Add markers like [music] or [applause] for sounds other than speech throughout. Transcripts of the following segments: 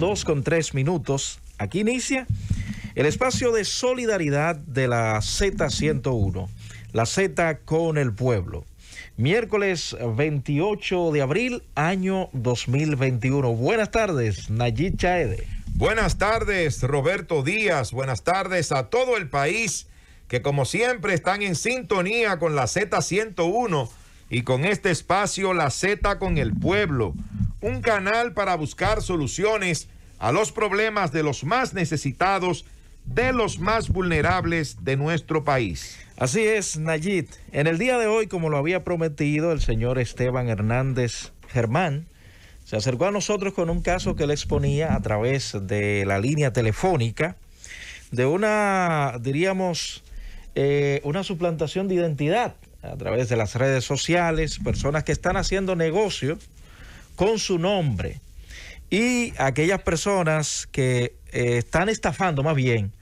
Dos con tres minutos. Aquí inicia el espacio de solidaridad de la Z101, la Z con el pueblo. Miércoles 28 de abril, año 2021. Buenas tardes, Nayib Chaede. Buenas tardes, Roberto Díaz. Buenas tardes a todo el país que como siempre están en sintonía con la Z101 y con este espacio La Z con el pueblo un canal para buscar soluciones a los problemas de los más necesitados, de los más vulnerables de nuestro país. Así es, Nayit. En el día de hoy, como lo había prometido el señor Esteban Hernández Germán, se acercó a nosotros con un caso que le exponía a través de la línea telefónica de una, diríamos, eh, una suplantación de identidad a través de las redes sociales, personas que están haciendo negocio con su nombre. Y aquellas personas que eh, están estafando más bien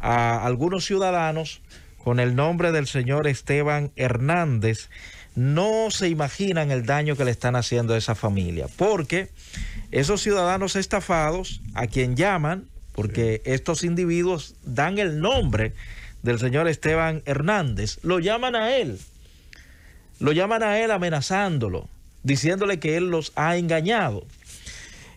a algunos ciudadanos con el nombre del señor Esteban Hernández, no se imaginan el daño que le están haciendo a esa familia, porque esos ciudadanos estafados a quien llaman, porque estos individuos dan el nombre del señor Esteban Hernández, lo llaman a él, lo llaman a él amenazándolo, diciéndole que él los ha engañado.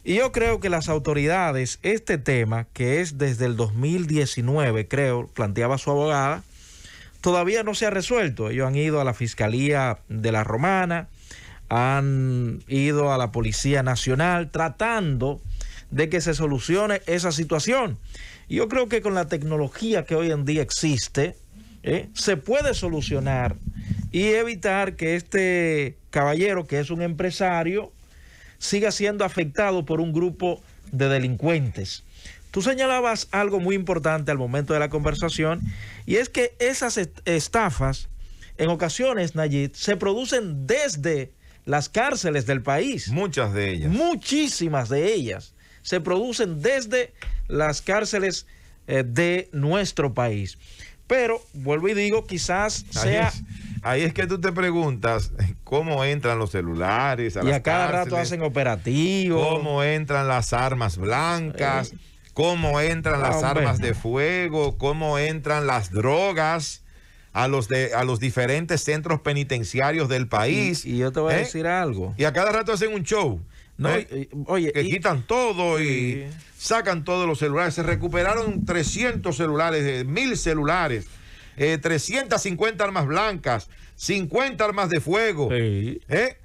Y yo creo que las autoridades, este tema, que es desde el 2019, creo, planteaba su abogada, todavía no se ha resuelto. Ellos han ido a la Fiscalía de la Romana, han ido a la Policía Nacional tratando de que se solucione esa situación. Yo creo que con la tecnología que hoy en día existe, ¿eh? se puede solucionar y evitar que este caballero, que es un empresario, siga siendo afectado por un grupo de delincuentes. Tú señalabas algo muy importante al momento de la conversación y es que esas estafas en ocasiones, Nayid, se producen desde las cárceles del país. Muchas de ellas. Muchísimas de ellas se producen desde las cárceles eh, de nuestro país. Pero, vuelvo y digo, quizás sea Ahí es que tú te preguntas cómo entran los celulares. A y a cada rato hacen operativos. Cómo entran las armas blancas. Eh. Cómo entran las armas de fuego. Cómo entran las drogas. A los, de, a los diferentes centros penitenciarios del país. Y, yo te voy a ¿Eh? decir algo. Y a cada rato hacen un show. No, ¿eh? oye, que quitan todo y, sacan todos los celulares. Se recuperaron 300 celulares, mil celulares 350 eh, armas blancas, 50 armas de fuego. ¿eh?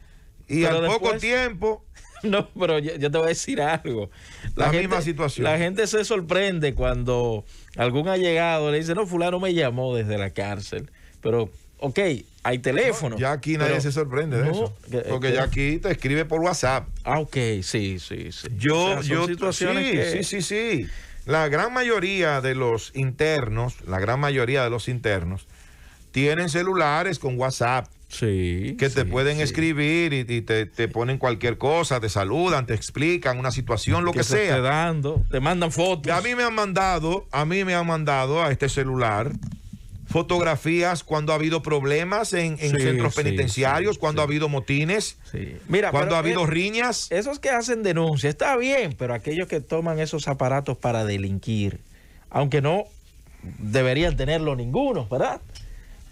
Y al poco tiempo... [laughs] No, pero yo, te voy a decir algo. La, misma situación. La gente se sorprende cuando algún ha llegado le dice, no, fulano me llamó desde la cárcel. Pero, ok, hay teléfono. ya aquí nadie se sorprende de eso. Eh, porque ya aquí te escribe por WhatsApp. Ah, ok, sí, sí, sí. Yo, yo, sí, sí, sí. La gran mayoría de los internos, la gran mayoría de los internos, tienen celulares con WhatsApp. Sí, que te pueden escribir y, te, ponen cualquier cosa, te saludan, te explican una situación, lo que, sea. Te, dando, te mandan fotos. A mí me han mandado, a mí me han mandado a este celular fotografías cuando ha habido problemas en, centros penitenciarios, cuando ha habido motines, Mira, cuando ha habido riñas. Esos que hacen denuncia, está bien, pero aquellos que toman esos aparatos para delinquir, aunque no deberían tenerlo ninguno, ¿verdad?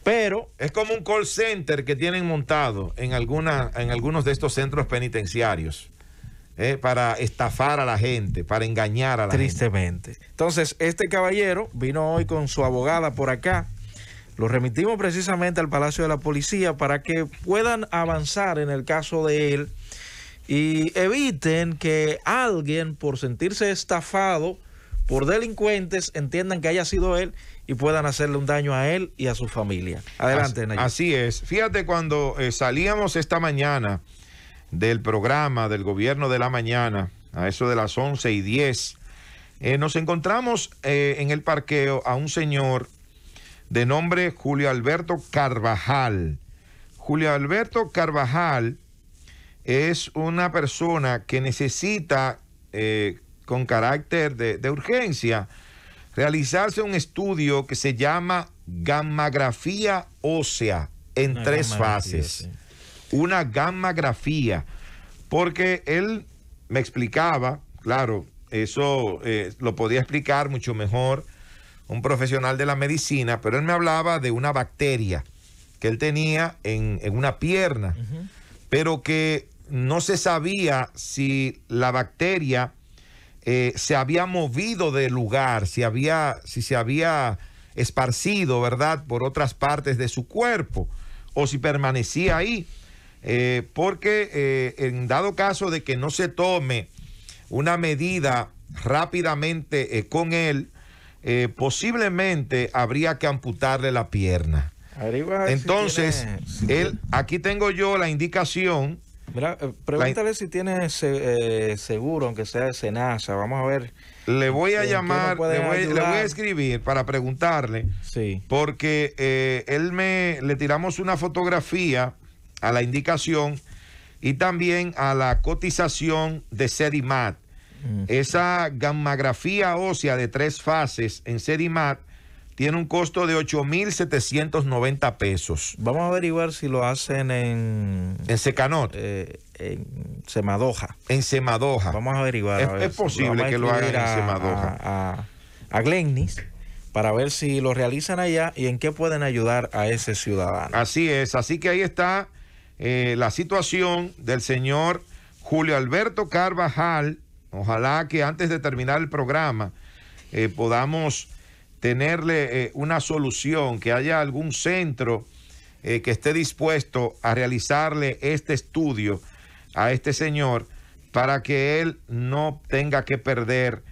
Pero es como un call center que tienen montado en, alguna, en algunos de estos centros penitenciarios. Eh, para estafar a la gente, para engañar a la gente. Tristemente. Entonces, este caballero vino hoy con su abogada por acá lo remitimos precisamente al Palacio de la Policía para que puedan avanzar en el caso de él y eviten que alguien por sentirse estafado por delincuentes entiendan que haya sido él y puedan hacerle un daño a él y a su familia. Adelante, Así, así es. Fíjate cuando eh, salíamos esta mañana del programa del gobierno de la mañana, a eso de las 11 y 10, eh, nos encontramos eh, en el parqueo a un señor de nombre Julio Alberto Carvajal. Julio Alberto Carvajal es una persona que necesita eh, con carácter de, urgencia realizarse un estudio que se llama gammagrafía ósea en tres fases. Una gammagrafía, porque él me explicaba, claro, eso eh, lo podía explicar mucho mejor un profesional de la medicina, pero él me hablaba de una bacteria que él tenía en, en una pierna, pero que no se sabía si la bacteria eh, se había movido de lugar, si, había, si se había esparcido, ¿verdad?, por otras partes de su cuerpo, o si permanecía ahí, eh, porque eh, en dado caso de que no se tome una medida rápidamente con él, eh, posiblemente habría que amputarle la pierna. Entonces, él, aquí tengo yo la indicación. Eh, pregúntale si tiene eh, seguro, aunque sea de Senasa. Vamos a ver. Le voy a llamar, le voy, a escribir para preguntarle. Sí. Porque él me, le tiramos una fotografía a la indicación y también a la cotización de Serimat. Esa gammagrafía ósea de tres fases en Sedimat tiene un costo de 8.790 pesos. Vamos a averiguar si lo hacen en... En Secanot. Eh, en Semadoja. En Semadoja. Vamos a averiguar. Es, posible que lo hagan en Semadoja. A, a, a Glennis para ver si lo realizan allá y en qué pueden ayudar a ese ciudadano. Así es, así que ahí está eh, la situación del señor Julio Alberto Carvajal Ojalá que antes de terminar el programa eh, podamos tenerle eh, una solución, que haya algún centro eh, que esté dispuesto a realizarle este estudio a este señor para que él no tenga que perder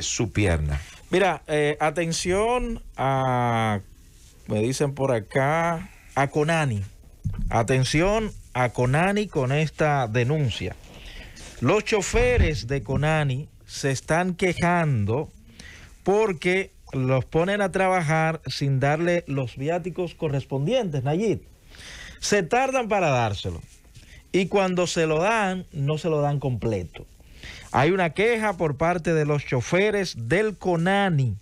su pierna. Mira, atención a, me dicen por acá, a Conani. Atención a Conani con esta denuncia. Los choferes de Conani se están quejando porque los ponen a trabajar sin darle los viáticos correspondientes, Nayib. Se tardan para dárselo. Y cuando se lo dan, no se lo dan completo. Hay una queja por parte de los choferes del Conani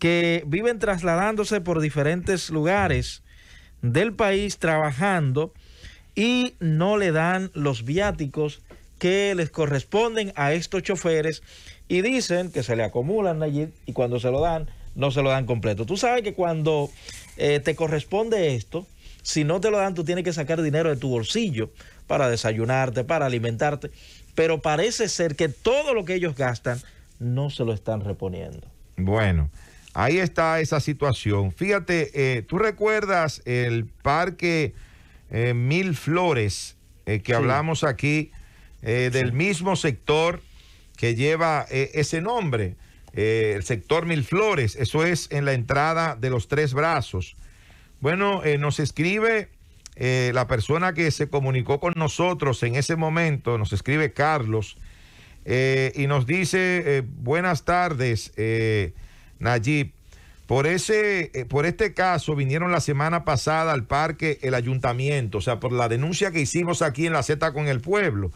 que viven trasladándose por diferentes lugares del país trabajando y no le dan los viáticos que les corresponden a estos choferes y dicen que se le acumulan allí y cuando se lo dan, no se lo dan completo. Tú sabes que cuando eh, te corresponde esto, si no te lo dan, tú tienes que sacar dinero de tu bolsillo para desayunarte, para alimentarte, pero parece ser que todo lo que ellos gastan no se lo están reponiendo. Bueno, ahí está esa situación. Fíjate, eh, tú recuerdas el parque eh, Mil Flores que hablamos aquí eh, del mismo sector que lleva eh, ese nombre, eh, el sector Mil Flores, eso es en la entrada de los tres brazos. Bueno, nos escribe la persona que se comunicó con nosotros en ese momento, nos escribe Carlos, y nos dice, buenas tardes, Nayib, por, ese, eh, por este caso vinieron la semana pasada al parque el ayuntamiento, o sea, por la denuncia que hicimos aquí en la Z con el pueblo.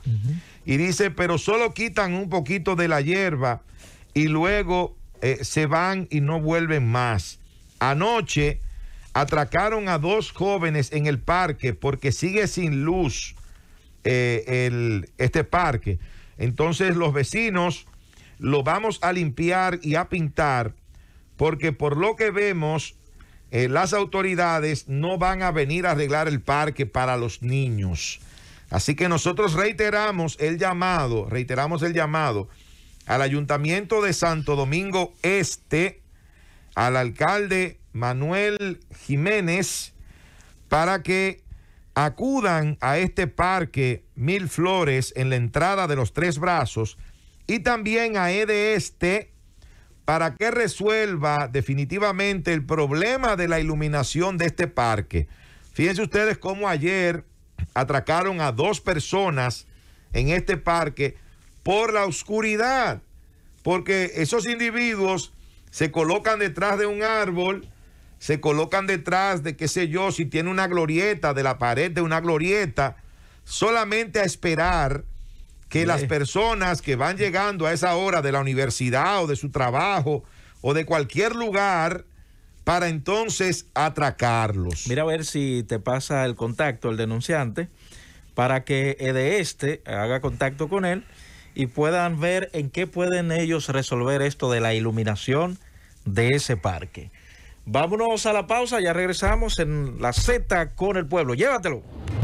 Y dice, pero solo quitan un poquito de la hierba y luego eh, se van y no vuelven más. Anoche atracaron a dos jóvenes en el parque porque sigue sin luz eh, este parque. Entonces los vecinos lo vamos a limpiar y a pintar porque por lo que vemos, eh, las autoridades no van a venir a arreglar el parque para los niños. Así que nosotros reiteramos el llamado, reiteramos el llamado al Ayuntamiento de Santo Domingo Este, al alcalde Manuel Jiménez, para que acudan a este parque Mil Flores en la entrada de los Tres Brazos y también a Ede Este para que resuelva definitivamente el problema de la iluminación de este parque. Fíjense ustedes cómo ayer atracaron a dos personas en este parque por la oscuridad, porque esos individuos se colocan detrás de un árbol, se colocan detrás de qué sé yo, si tiene una glorieta, de la pared de una glorieta, solamente a esperar que las personas que van llegando a esa hora de la universidad o de su trabajo o de cualquier lugar para entonces atracarlos. Mira a ver si te pasa el contacto el denunciante para que de este haga contacto con él y puedan ver en qué pueden ellos resolver esto de la iluminación de ese parque. Vámonos a la pausa, ya regresamos en la Z con el pueblo. Llévatelo.